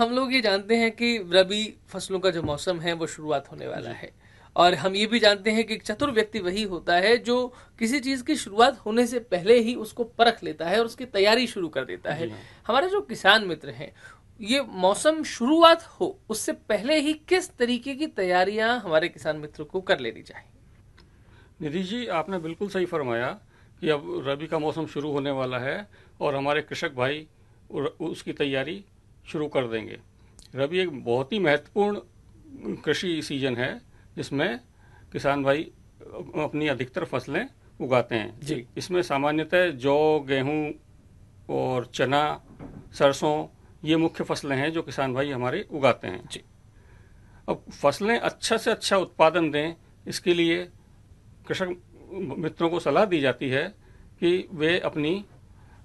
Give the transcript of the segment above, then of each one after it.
हम लोग ये जानते हैं कि रबी फसलों का जो मौसम है वो शुरुआत होने वाला है और हम ये भी जानते हैं कि चतुर व्यक्ति वही होता है जो किसी चीज की शुरुआत होने से पहले ही उसको परख लेता है और उसकी तैयारी शुरू कर देता है हाँ। हमारे जो किसान मित्र हैं ये मौसम शुरुआत हो उससे पहले ही किस तरीके की तैयारियां हमारे किसान मित्र को कर लेनी चाहिए निधि जी आपने बिल्कुल सही फरमाया कि अब रबी का मौसम शुरू होने वाला है और हमारे कृषक भाई उसकी तैयारी शुरू कर देंगे रबी एक बहुत ही महत्वपूर्ण कृषि सीजन है जिसमें किसान भाई अपनी अधिकतर फसलें उगाते हैं जी इसमें सामान्यतः जौ गेहूं और चना सरसों ये मुख्य फसलें हैं जो किसान भाई हमारे उगाते हैं जी अब फसलें अच्छा से अच्छा उत्पादन दें इसके लिए कृषक मित्रों को सलाह दी जाती है कि वे अपनी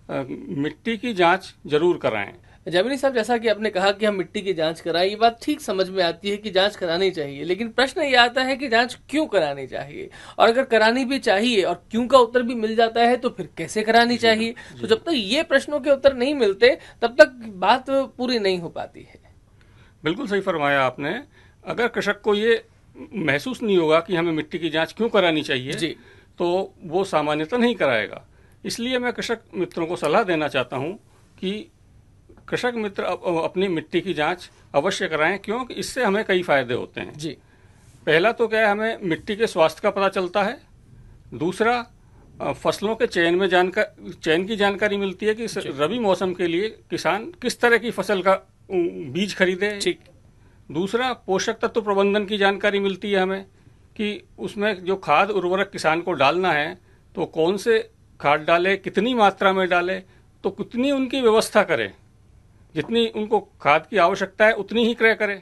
मिट्टी की जांच जरूर कराएं जमीनी साहब जैसा कि आपने कहा कि हम मिट्टी की जांच कराएं ये बात ठीक समझ में आती है कि जांच करानी चाहिए लेकिन प्रश्न ये आता है कि जांच क्यों करानी चाहिए और अगर करानी भी चाहिए और क्यों का उत्तर भी मिल जाता है तो फिर कैसे करानी चाहिए तो जब तक ये प्रश्नों के उत्तर नहीं मिलते तब तक बात पूरी नहीं हो पाती है बिल्कुल सही फरमाया आपने अगर कृषक को ये महसूस नहीं होगा कि हमें मिट्टी की जाँच क्यों करानी चाहिए तो वो सामान्यतः नहीं कराएगा इसलिए मैं कृषक मित्रों को सलाह देना चाहता हूँ कि कृषक मित्र अपनी मिट्टी की जांच अवश्य कराएं क्योंकि इससे हमें कई फायदे होते हैं जी पहला तो क्या है हमें मिट्टी के स्वास्थ्य का पता चलता है दूसरा फसलों के चयन में जानकार चयन की जानकारी मिलती है कि रबी मौसम के लिए किसान किस तरह की फसल का बीज खरीदे ठीक दूसरा पोषक तत्व प्रबंधन की जानकारी मिलती है हमें कि उसमें जो खाद उर्वरक किसान को डालना है तो कौन से खाद डाले कितनी मात्रा में डाले तो कितनी उनकी व्यवस्था करें जितनी उनको खाद की आवश्यकता है उतनी ही क्रय करें